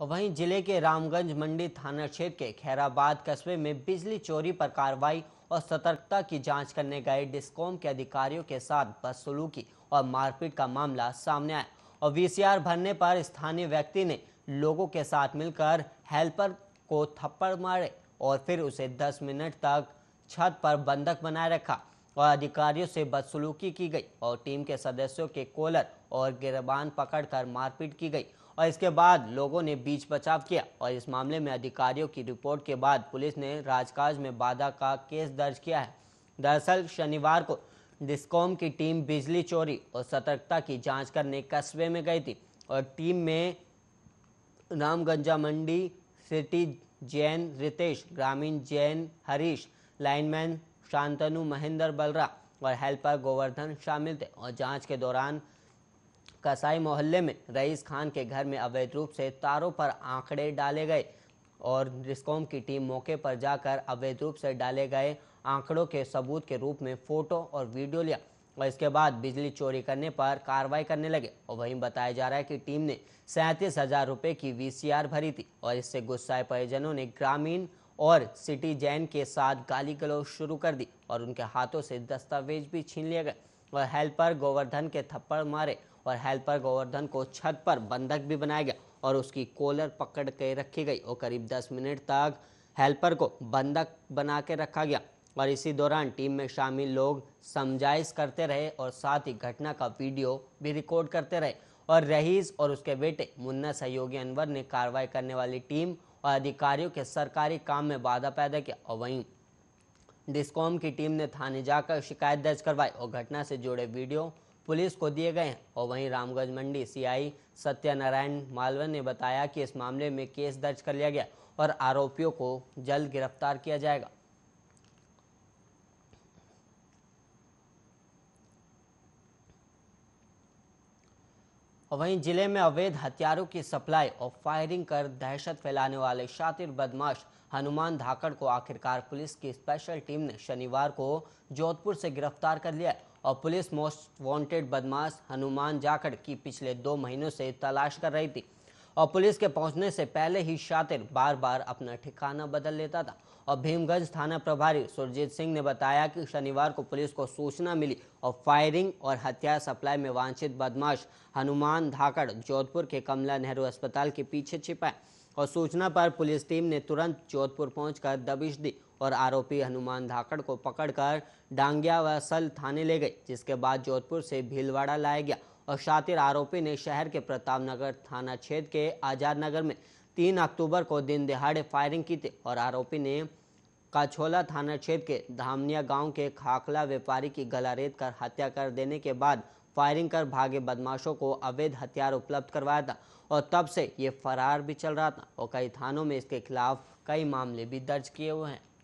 वहीं जिले के रामगंज मंडी थाना क्षेत्र के खैराबाद कस्बे में बिजली चोरी पर कार्रवाई और सतर्कता की जांच करने गए डिस्कॉम के अधिकारियों के साथ बदसलूकी और मारपीट का मामला सामने आया और वीसीआर भरने पर स्थानीय व्यक्ति ने लोगों के साथ मिलकर हेल्पर को थप्पड़ मारे और फिर उसे 10 मिनट तक छत पर बंधक बनाए रखा और अधिकारियों से बदसलूकी की गई और टीम के सदस्यों के कोलर और गिरबान पकड़कर मारपीट की गई और इसके बाद लोगों ने बीच बचाव किया और इस मामले में अधिकारियों की रिपोर्ट के बाद पुलिस ने राजकाज में बाधा का केस दर्ज किया है दरअसल शनिवार को डिस्कॉम की टीम बिजली चोरी और सतर्कता की जांच करने कस्बे में गई थी और टीम में रामगंजा मंडी सिटी जैन रितेश ग्रामीण जैन हरीश लाइनमैन शांतनु महेंद्र बलरा और हेल्पर गोवर्धन शामिल थे और जांच के दौरान कसाई मोहल्ले में रईस खान के घर में अवैध रूप से तारों पर आंकड़े डाले गए और रिस्कॉम की टीम मौके पर जाकर अवैध रूप से डाले गए आंकड़ों के सबूत के रूप में फोटो और वीडियो लिया और इसके बाद बिजली चोरी करने पर कार्रवाई करने लगे और वहीं बताया जा रहा है कि टीम ने सैंतीस हजार रुपये की वीसीआर भरी थी और इससे गुस्साए परिजनों ने ग्रामीण और सिटी जैन के साथ गाली गलौज शुरू कर दी और उनके हाथों से दस्तावेज भी छीन लिए गए और हेल्पर गोवर्धन के थप्पड़ मारे और हेल्पर गोवर्धन को छत पर बंधक भी बनाया गया और उसकी कोलर पकड़ के रखी गई और करीब दस मिनट तक हेल्पर को बंधक बना के रखा गया और इसी दौरान टीम में शामिल लोग समझाइश करते रहे और साथ ही घटना का वीडियो भी रिकॉर्ड करते रहे और रहीस और उसके बेटे मुन्ना सहयोगी अनवर ने कार्रवाई करने वाली टीम और अधिकारियों के सरकारी काम में बाधा पैदा किया और वहीं डिस्कॉम की टीम ने थाने जाकर शिकायत दर्ज करवाई और घटना से जुड़े वीडियो पुलिस को दिए गए और वहीं रामगंज मंडी सीआई सत्यनारायण मालवन ने बताया कि इस मामले में केस दर्ज कर लिया गया और आरोपियों को जल्द गिरफ्तार किया जाएगा और वहीं जिले में अवैध हथियारों की सप्लाई और फायरिंग कर दहशत फैलाने वाले शातिर बदमाश हनुमान धाकड़ को आखिरकार पुलिस की स्पेशल टीम ने शनिवार को जोधपुर से गिरफ्तार कर लिया और पुलिस मोस्ट वांटेड बदमाश हनुमान जाखड़ की पिछले दो महीनों से तलाश कर रही थी और पुलिस के पहुंचने से पहले ही शातिर बार बार अपना ठिकाना बदल लेता था और भीमगंज थाना प्रभारी सुरजीत सिंह ने बताया कि शनिवार को पुलिस को सूचना मिली और फायरिंग और हथियार सप्लाई में वांछित बदमाश हनुमान धाकड़ जोधपुर के कमला नेहरू अस्पताल के पीछे छिपा और सूचना पर पुलिस टीम ने तुरंत जोधपुर पहुंचकर दबिश दी और आरोपी हनुमान धाकड़ को पकड़कर डांगिया व सल थाने ले गई जिसके बाद जोधपुर से भीलवाड़ा लाया गया और शातिर आरोपी ने शहर के प्रतापनगर थाना क्षेत्र के आजाद नगर में तीन अक्टूबर को दिन दिहाड़े फायरिंग की थी और आरोपी ने काछोला थाना क्षेत्र के धामनिया गांव के खाखला व्यापारी की गला रेत कर हत्या कर देने के बाद फायरिंग कर भागे बदमाशों को अवैध हथियार उपलब्ध करवाया था और तब से ये फरार भी चल रहा था और कई थानों में इसके खिलाफ कई मामले भी दर्ज किए हुए हैं